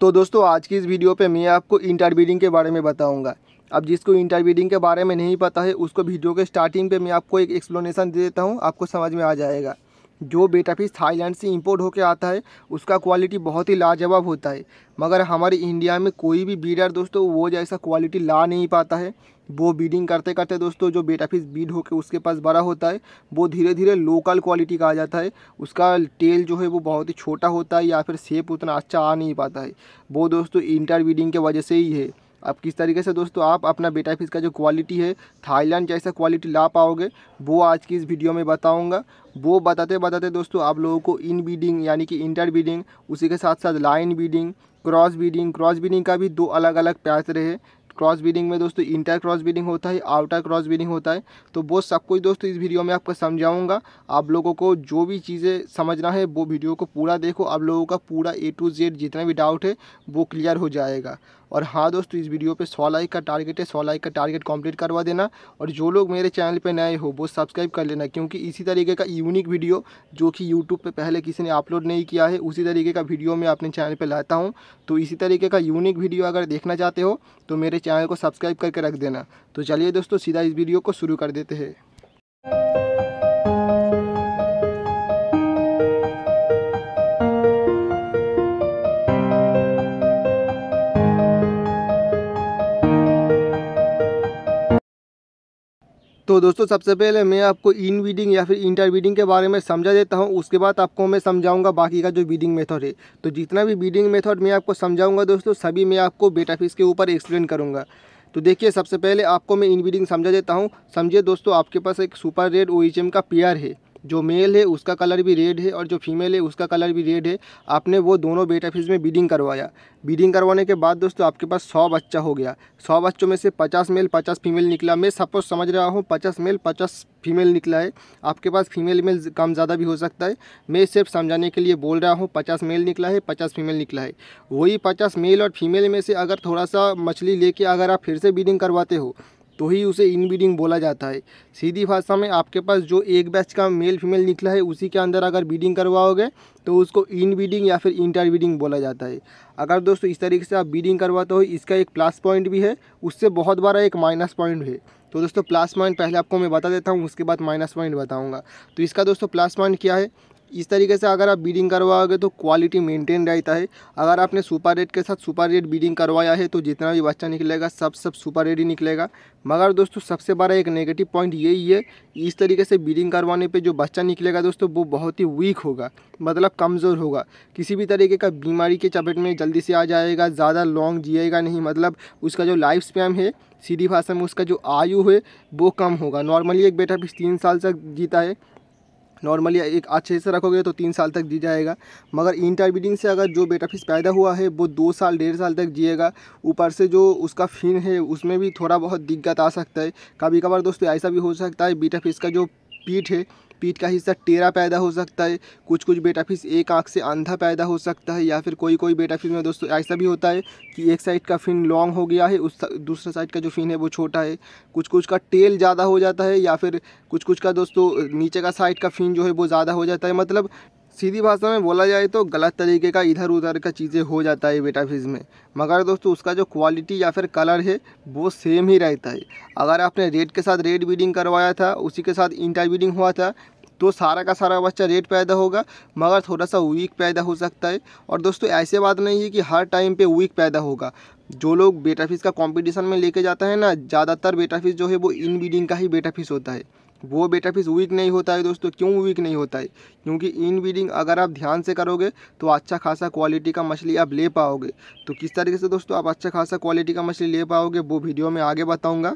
तो दोस्तों आज की इस वीडियो पे मैं आपको इंटरब्रीडिंग के बारे में बताऊंगा अब जिसको इंटरब्रीडिंग के बारे में नहीं पता है उसको वीडियो के स्टार्टिंग पे मैं आपको एक एक्सप्लेनेशन दे देता हूँ आपको समझ में आ जाएगा जो बेटा फिश थाईलैंड से इंपोर्ट होकर आता है उसका क्वालिटी बहुत ही लाजवाब होता है मगर हमारे इंडिया में कोई भी बीडर दोस्तों वो जैसा क्वालिटी ला नहीं पाता है वो बीडिंग करते करते दोस्तों जो बेटा फिश बीड होकर उसके पास बड़ा होता है वो धीरे धीरे लोकल क्वालिटी का आ जाता है उसका टेल जो है वो बहुत ही छोटा होता है या फिर सेप उतना अच्छा आ नहीं पाता है वो दोस्तों इंटर बीडिंग के वजह से ही है अब किस तरीके से दोस्तों आप अपना बेटा फिश का जो क्वालिटी है थाईलैंड जैसा क्वालिटी ला पाओगे वो आज की इस वीडियो में बताऊंगा वो बताते बताते दोस्तों आप लोगों को इन बीडिंग यानी कि इंटर बीडिंग उसी के साथ साथ line breeding cross breeding cross breeding का भी दो अलग अलग पैच रहे क्रॉस बीडिंग में दोस्तों इंटर क्रॉस बीडिंग होता है आउटर क्रॉस बीडिंग होता है तो वो सब कुछ दोस्तों इस वीडियो में आपको समझाऊंगा आप लोगों को जो भी चीज़ें समझना है वो वीडियो को पूरा देखो आप लोगों का पूरा ए टू जेड जितना भी डाउट है वो क्लियर हो जाएगा और हाँ दोस्तों इस वीडियो पे 100 लाइक का टारगेट है 100 लाइक का टारगेट कंप्लीट करवा देना और जो लोग मेरे चैनल पे नए हो वो सब्सक्राइब कर लेना क्योंकि इसी तरीके का यूनिक वीडियो जो कि यूट्यूब पर पहले किसी ने अपलोड नहीं किया है उसी तरीके का वीडियो मैं अपने चैनल पर लाता हूँ तो इसी तरीके का यूनिक वीडियो अगर देखना चाहते हो तो मेरे चैनल को सब्सक्राइब करके रख देना तो चलिए दोस्तों सीधा इस वीडियो को शुरू कर देते हैं तो दोस्तों सबसे पहले मैं आपको इन बीडिंग या फिर इंटर वीडिंग के बारे में समझा देता हूँ उसके बाद आपको मैं समझाऊंगा बाकी का जो बीडिंग मेथड है तो जितना भी बीडिंग मेथड मैं आपको समझाऊंगा दोस्तों सभी मैं आपको बेटा फीस के ऊपर एक्सप्लेन करूँगा तो देखिए सबसे पहले आपको मैं इन बीडिंग समझा देता हूँ समझिए दोस्तों आपके पास एक सुपर रेड ओ का पेयर है जो मेल है उसका कलर भी रेड है और जो फीमेल है उसका कलर भी रेड है आपने वो दोनों बेटा फीस में बीडिंग करवाया बीडिंग करवाने के बाद दोस्तों आपके पास सौ बच्चा हो गया सौ बच्चों में से पचास मेल पचास फीमेल निकला मैं सपोज समझ रहा हूँ पचास मेल पचास फीमेल निकला है आपके पास फीमेल मेल कम ज़्यादा भी हो सकता है मैं सिर्फ समझाने के लिए बोल रहा हूँ पचास मेल निकला है पचास फीमेल निकला है वही पचास मेल और फीमेल में से अगर थोड़ा सा मछली लेके अगर आप फिर से बीडिंग करवाते हो तो ही उसे इनब्रीडिंग बोला जाता है सीधी भाषा में आपके पास जो एक बैच का मेल फीमेल निकला है उसी के अंदर अगर ब्रीडिंग करवाओगे तो उसको इनब्रीडिंग या फिर इंटरब्रीडिंग बोला जाता है अगर दोस्तों इस तरीके से आप ब्रीडिंग करवाते हो इसका एक प्लस पॉइंट भी है उससे बहुत बड़ा एक माइनस पॉइंट है तो दोस्तों प्लस पॉइंट पहले आपको मैं बता देता हूँ उसके बाद माइनस पॉइंट बताऊँगा तो इसका दोस्तों प्लस पॉइंट क्या है इस तरीके से अगर आप बीडिंग करवाओगे तो क्वालिटी मेंटेन रहता है अगर आपने सुपर रेड के साथ सुपर रेड बीडिंग करवाया है तो जितना भी बच्चा निकलेगा सब सब सुपर रेड ही निकलेगा मगर दोस्तों सबसे बड़ा एक नेगेटिव पॉइंट यही है इस तरीके से बीडिंग करवाने पर जो बच्चा निकलेगा दोस्तों वो बहुत ही वीक होगा मतलब कमज़ोर होगा किसी भी तरीके का बीमारी के चपेट में जल्दी से आ जाएगा ज़्यादा लॉन्ग जिएगा नहीं मतलब उसका जो लाइफ स्पैम है सीधी भाषा में उसका जो आयु है वो कम होगा नॉर्मली एक बेटा भी तीन साल तक जीता है नॉर्मली एक अच्छे से रखोगे तो तीन साल तक जी जाएगा मगर इंटरब्रीडिंग से अगर जो बेटा फिश पैदा हुआ है वो दो साल डेढ़ साल तक जिएगा ऊपर से जो उसका फिन है उसमें भी थोड़ा बहुत दिक्कत आ सकता है कभी कभार दोस्तों ऐसा भी हो सकता है बीटा फिश का जो पीठ है पीठ का हिस्सा टेरा पैदा हो सकता है कुछ कुछ बेटा फिश एक आँख से अंधा पैदा हो सकता है या फिर कोई कोई बेटा फिश में दोस्तों ऐसा भी होता है कि एक साइड का फिन लॉन्ग हो गया है उस दूसरा साइड का जो फिन है वो छोटा है कुछ कुछ का टेल ज़्यादा हो जाता है या फिर कुछ कुछ का दोस्तों नीचे का साइड का फिन जो है वो ज़्यादा हो जाता है मतलब सीधी भाषा में बोला जाए तो गलत तरीके का इधर उधर का चीज़ें हो जाता है बेटा फिज में मगर दोस्तों उसका जो क्वालिटी या फिर कलर है वो सेम ही रहता है अगर आपने रेड के साथ रेड बीडिंग करवाया था उसी के साथ इंटर बीडिंग हुआ था तो सारा का सारा बच्चा रेट पैदा होगा मगर थोड़ा सा वीक पैदा हो सकता है और दोस्तों ऐसे बात नहीं है कि हर टाइम पे वीक पैदा होगा जो लोग बेटा फिश का कंपटीशन में लेके जाता है ना ज़्यादातर बेटा फिश जो है वो इन बीडिंग का ही बेटा फिश होता है वो बेटा फीस वीक नहीं होता है दोस्तों क्यों वीक नहीं होता है क्योंकि इन ब्रीडिंग अगर आप ध्यान से करोगे तो अच्छा खासा क्वालिटी का मछली आप ले पाओगे तो किस तरीके से दोस्तों आप अच्छा खासा क्वालिटी का मछली ले पाओगे वो वीडियो में आगे बताऊँगा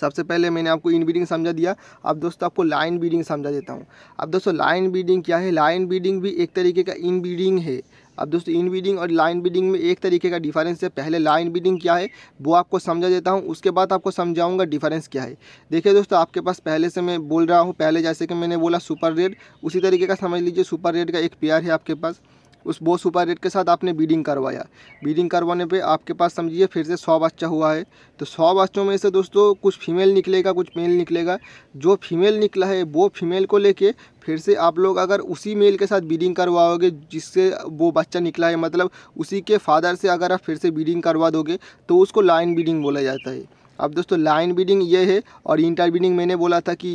सबसे पहले मैंने आपको इन ब्रीडिंग समझा दिया अब दोस्तों आपको लाइन ब्रीडिंग समझा देता हूँ अब दोस्तों लाइन ब्रीडिंग क्या है लाइन ब्रीडिंग भी एक तरीके का इन ब्रीडिंग है अब दोस्तों इन बीडिंग और लाइन बीडिंग में एक तरीके का डिफरेंस है पहले लाइन बीडिंग क्या है वो आपको समझा देता हूँ उसके बाद आपको समझाऊंगा डिफरेंस क्या है देखिए दोस्तों आपके पास पहले से मैं बोल रहा हूँ पहले जैसे कि मैंने बोला सुपर रेड उसी तरीके का समझ लीजिए सुपर रेड का एक पेयर है आपके पास उस बो सुपर रेट के साथ आपने बीडिंग करवाया बीडिंग करवाने पे आपके पास समझिए फिर से सौ बच्चा हुआ है तो सौ बच्चों में से दोस्तों कुछ फीमेल निकलेगा कुछ मेल निकलेगा जो फीमेल निकला है वो फीमेल को लेके फिर से आप लोग अगर उसी मेल के साथ बीडिंग करवाओगे जिससे वो बच्चा निकला है मतलब उसी के फादर से अगर आप फिर से बीडिंग करवा दोगे तो उसको लाइन बीडिंग बोला जाता है अब दोस्तों लाइन बीडिंग ये है और इंटर बीडिंग मैंने बोला था कि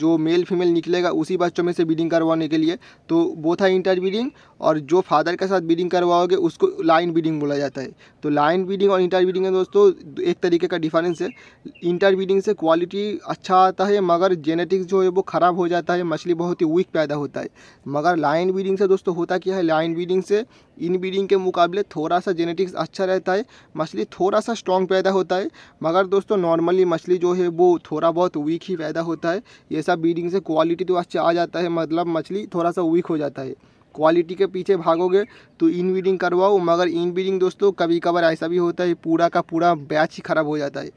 जो मेल फीमेल निकलेगा उसी बच्चों में से बीडिंग करवाने के लिए तो वो था इंटर बीडिंग और जो फादर के साथ बीडिंग करवाओगे उसको लाइन बीडिंग बोला जाता है तो लाइन बीडिंग और इंटर बीडिंग में दोस्तों एक तरीके का डिफरेंस है इंटर बीडिंग से क्वालिटी अच्छा आता है मगर जेनेटिक्स जो है वो ख़राब हो जाता है मछली बहुत ही वीक पैदा होता है मगर लाइन बीडिंग से दोस्तों होता क्या है लाइन बीडिंग से इन बीडिंग के मुकाबले थोड़ा सा जेनेटिक्स अच्छा रहता है मछली थोड़ा सा स्ट्रॉन्ग पैदा होता है मगर दोस्तों दोस्तों नॉर्मली मछली जो है वो थोड़ा बहुत वीक ही पैदा होता है ये सब बीडिंग से क्वालिटी तो अच्छा आ जाता है मतलब मछली थोड़ा सा वीक हो जाता है क्वालिटी के पीछे भागोगे तो इन बीडिंग करवाओ मगर इन बीडिंग दोस्तों कभी कभार ऐसा भी होता है पूरा का पूरा बैच ही ख़राब हो जाता है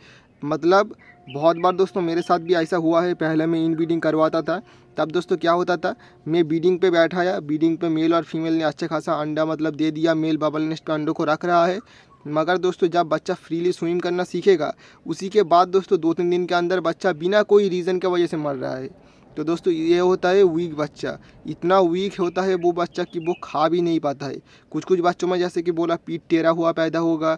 मतलब बहुत बार दोस्तों मेरे साथ भी ऐसा हुआ है पहले मैं इन बीडिंग करवाता था तब दोस्तों क्या होता था मैं बीडिंग पे बैठाया बीडिंग पे मेल और फीमेल ने अच्छा खासा अंडा मतलब दे दिया मेल बबल नेस्ट अंडों को रख रहा है मगर दोस्तों जब बच्चा फ्रीली स्विम करना सीखेगा उसी के बाद दोस्तों दो तीन दिन के अंदर बच्चा बिना कोई रीज़न के वजह से मर रहा है तो दोस्तों ये होता है वीक बच्चा इतना वीक होता है वो बच्चा कि वो खा भी नहीं पाता है कुछ कुछ बच्चों में जैसे कि बोला पीठ टेरा हुआ पैदा होगा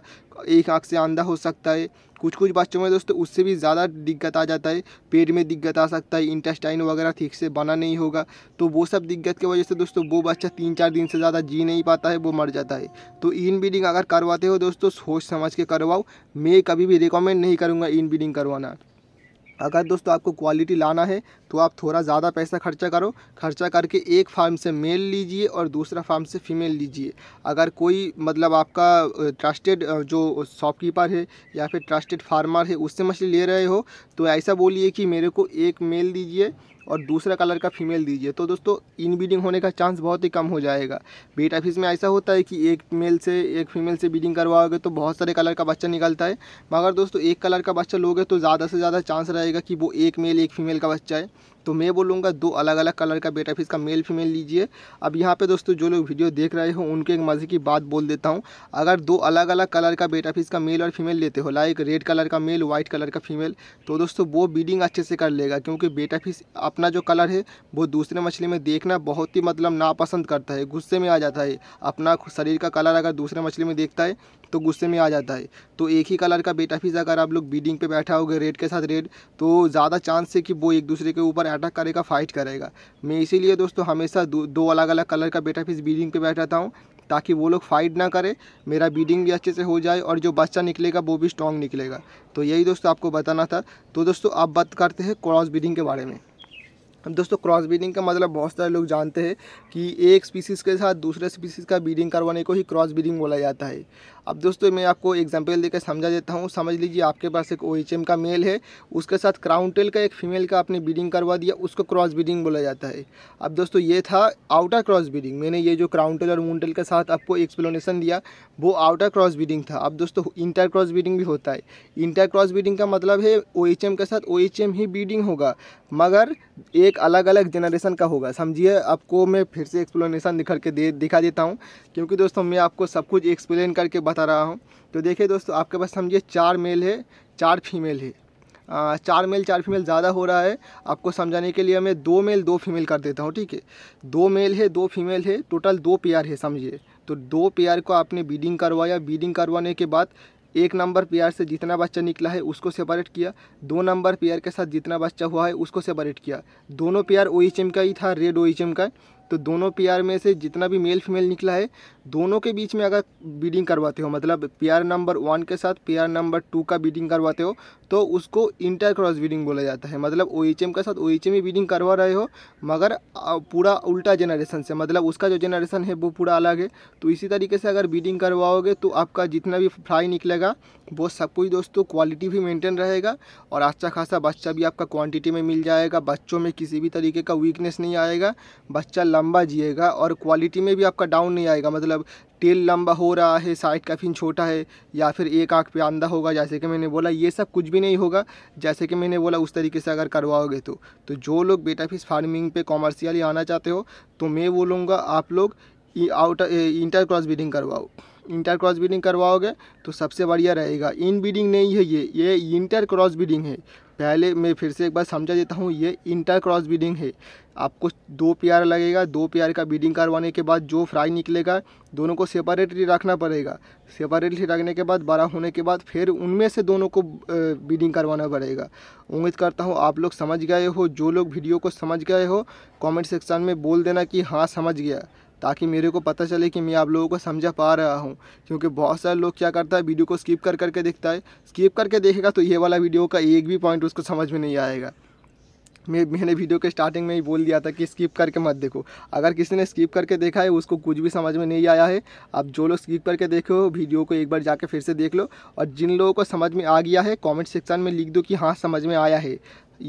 एक आँख से आंधा हो सकता है कुछ कुछ बच्चों में दोस्तों उससे भी ज़्यादा दिक्कत आ जाता है पेट में दिक्कत आ सकता है इंटेस्टाइन वगैरह ठीक से बना नहीं होगा तो वो सब दिक्कत की वजह से दोस्तों वो बच्चा तीन चार दिन से ज़्यादा जी नहीं पाता है वो मर जाता है तो इन ब्रीडिंग अगर करवाते हो दोस्तों सोच समझ के करवाओ मैं कभी भी रिकमेंड नहीं करूँगा इन ब्रीडिंग करवाना अगर दोस्तों आपको क्वालिटी लाना है तो आप थोड़ा ज़्यादा पैसा खर्चा करो खर्चा करके एक फार्म से मेल लीजिए और दूसरा फार्म से फीमेल लीजिए अगर कोई मतलब आपका ट्रस्टेड जो शॉपकीपर है या फिर ट्रस्टेड फार्मर है उससे मछली ले रहे हो तो ऐसा बोलिए कि मेरे को एक मेल दीजिए और दूसरा कलर का फीमेल दीजिए तो दोस्तों इनब्रीडिंग होने का चांस बहुत ही कम हो जाएगा बेटा ऑफिस में ऐसा होता है कि एक मेल से एक फीमेल से ब्रीडिंग करवाओगे तो बहुत सारे कलर का बच्चा निकलता है मगर दोस्तों एक कलर का बच्चा लोगे तो ज़्यादा से ज़्यादा चांस रहेगा कि वो एक मेल एक फीमेल का बच्चा है तो मैं बोलूँगा दो अलग अलग कलर का बेटा फिश का मेल फीमेल लीजिए अब यहाँ पे दोस्तों जो लोग वीडियो देख रहे हो उनके एक मज़े की बात बोल देता हूँ अगर दो अलग अलग कलर का बेटा फिश का मेल और फीमेल लेते हो लाइक रेड कलर का मेल व्हाइट कलर का फीमेल तो दोस्तों वो बीडिंग अच्छे से कर लेगा क्योंकि बेटा फिश अपना जो कलर है वो दूसरे मछली में देखना बहुत ही मतलब नापसंद करता है गुस्से में आ जाता है अपना शरीर का कलर अगर दूसरे मछली में देखता है तो गुस्से में आ जाता है तो एक ही कलर का बेटा फीस अगर आप लोग बीडिंग पे बैठा होगा रेड के साथ रेड तो ज़्यादा चांस है कि वो एक दूसरे के ऊपर अटैक करेगा फाइट करेगा मैं इसीलिए दोस्तों हमेशा दो, दो अलग अलग कलर का बेटा फीस बीडिंग पर बैठाता हूँ ताकि वो लोग फाइट ना करें मेरा बीडिंग भी अच्छे से हो जाए और जो बच्चा निकलेगा वो भी स्ट्रॉन्ग निकलेगा तो यही दोस्तों आपको बताना था तो दोस्तों आप बात करते हैं क्रॉस बीडिंग के बारे में दोस्तों क्रॉस ब्रीडिंग का मतलब बहुत सारे लोग जानते हैं कि एक स्पीसीज़ के साथ दूसरे स्पीसीज़ का ब्रीडिंग करवाने को ही क्रॉस ब्रीडिंग बोला जाता है अब दोस्तों मैं आपको एग्जांपल देकर समझा देता हूँ समझ लीजिए आपके पास एक ओएचएम का मेल है उसके साथ क्राउन टेल का एक फीमेल का आपने ब्रीडिंग करवा दिया उसको क्रॉस ब्रीडिंग बोला जाता है अब दोस्तों ये था आउटर क्रॉस ब्रीडिंग मैंने ये जो क्राउन टेल और मून टेल के साथ आपको एक्सप्लेनेशन दिया वो आउटर क्रॉस ब्रीडिंग था अब दोस्तों इंटर क्रॉस ब्रीडिंग भी होता है इंटर क्रॉस ब्रीडिंग का मतलब है ओ के साथ ओ ही ब्रीडिंग होगा मगर एक एक अलग अलग जनरेशन का होगा समझिए आपको मैं फिर से एक्सप्लेनेशन निखर के दे दिखा देता हूँ क्योंकि दोस्तों मैं आपको सब कुछ एक्सप्लेन करके बता रहा हूँ तो देखिए दोस्तों आपके पास समझिए चार मेल है चार फीमेल है आ, चार मेल चार फीमेल ज़्यादा हो रहा है आपको समझाने के लिए मैं दो मेल दो फीमेल कर देता हूँ ठीक है दो मेल है दो फीमेल है टोटल दो पेयर है समझिए तो दो पेयर को आपने बीडिंग करवाया बीडिंग करवाने के बाद एक नंबर पेयर से जितना बच्चा निकला है उसको सेपरेट किया दो नंबर पेयर के साथ जितना बच्चा हुआ है उसको सेपरेट किया दोनों पेयर ओ का ही था रेड ओ का तो दोनों पेयर में से जितना भी मेल फीमेल निकला है दोनों के बीच में अगर बीडिंग करवाते हो मतलब पेयर नंबर वन के साथ पेयर नंबर टू का बीडिंग करवाते हो तो उसको इंटर क्रॉस बीडिंग बोला जाता है मतलब ओ एच एम के साथ ओ एच एम ही बीडिंग करवा रहे हो मगर पूरा उल्टा जनरेशन से मतलब उसका जो जनरेशन है वो पूरा अलग है तो इसी तरीके से अगर बीडिंग करवाओगे तो आपका जितना भी फ्राई निकलेगा वो सब कुछ दोस्तों क्वालिटी भी मेंटेन रहेगा और अच्छा खासा बच्चा भी आपका क्वांटिटी में मिल जाएगा बच्चों में किसी भी तरीके का वीकनेस नहीं आएगा बच्चा लंबा जिएगा और क्वालिटी में भी आपका डाउन नहीं आएगा मतलब मतलब टेल लंबा हो रहा है साइड का फिन छोटा है या फिर एक आँख पे आंधा होगा जैसे कि मैंने बोला ये सब कुछ भी नहीं होगा जैसे कि मैंने बोला उस तरीके से अगर करवाओगे तो तो जो लोग बेटा फिश फार्मिंग पे कॉमर्शियली आना चाहते हो तो मैं बोलूँगा आप लोग आउटर इंटर क्रॉस ब्रीडिंग करवाओ इंटर क्रॉस ब्रीडिंग करवाओगे तो सबसे बढ़िया रहेगा इन ब्रीडिंग नहीं है ये ये इंटर क्रॉस ब्रीडिंग है पहले मैं फिर से एक बार समझा देता हूँ ये इंटर क्रॉस ब्रीडिंग है आपको दो प्यार लगेगा दो प्यार का ब्रीडिंग करवाने के बाद जो फ्राई निकलेगा दोनों को सेपरेटली रखना पड़ेगा सेपरेटली रखने के बाद बड़ा होने के बाद फिर उनमें से दोनों को ब्रीडिंग करवाना पड़ेगा उम्मीद करता हूँ आप लोग समझ गए हो जो लोग वीडियो को समझ गए हो कमेंट सेक्शन में बोल देना कि हाँ समझ गया ताकि मेरे को पता चले कि मैं आप लोगों को समझा पा रहा हूँ क्योंकि बहुत सारे लोग क्या करता है वीडियो को स्किप कर करके देखता है स्किप करके देखेगा तो ये वाला वीडियो का एक भी पॉइंट उसको समझ में नहीं आएगा मैं मैंने वीडियो के स्टार्टिंग में ही बोल दिया था कि स्किप करके मत देखो अगर किसी ने स्किप करके देखा है उसको कुछ भी समझ में नहीं आया है आप जो लोग स्किप करके देखो वीडियो को एक बार जाके फिर से देख लो और जिन लोगों को समझ में आ गया है कमेंट सेक्शन में लिख दो कि हाँ समझ में आया है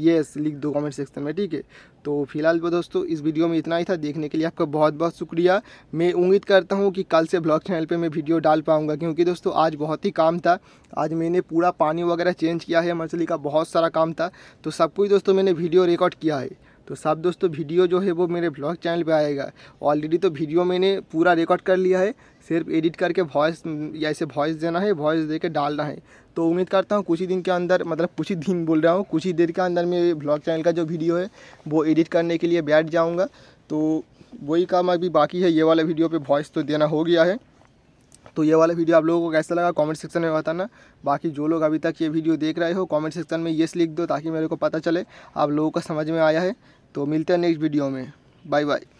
येस लिख दो कमेंट सेक्शन में ठीक है तो फिलहाल वो तो दोस्तों इस वीडियो में इतना ही था देखने के लिए आपका बहुत बहुत शुक्रिया मैं उम्मीद करता हूँ कि कल से ब्लॉग चैनल पे मैं वीडियो डाल पाऊँगा क्योंकि दोस्तों आज बहुत ही काम था आज मैंने पूरा पानी वगैरह चेंज किया है मछली का बहुत सारा काम था तो सब कुछ दोस्तों मैंने वीडियो रिकॉर्ड किया है तो सब दोस्तों तो वीडियो जो है वो मेरे ब्लॉग चैनल पे आएगा ऑलरेडी तो वीडियो मैंने पूरा रिकॉर्ड कर लिया है सिर्फ एडिट करके वॉइस या ऐसे वॉइस देना है वॉइस दे के डालना है तो उम्मीद करता हूँ कुछ ही दिन के अंदर मतलब कुछ ही दिन बोल रहा हूँ कुछ ही देर के अंदर मेरे ब्लॉग चैनल का जो वीडियो है वो एडिट करने के लिए बैठ जाऊँगा तो वही काम अभी बाकी है ये वाला वीडियो पर वॉइस तो देना हो गया है तो ये वाला वीडियो आप लोगों को कैसा लगा कमेंट सेक्शन में बताना बाकी जो लोग अभी तक ये वीडियो देख रहे हो कमेंट सेक्शन में येस लिख दो ताकि मेरे को पता चले आप लोगों का समझ में आया है तो मिलते हैं नेक्स्ट वीडियो में बाय बाय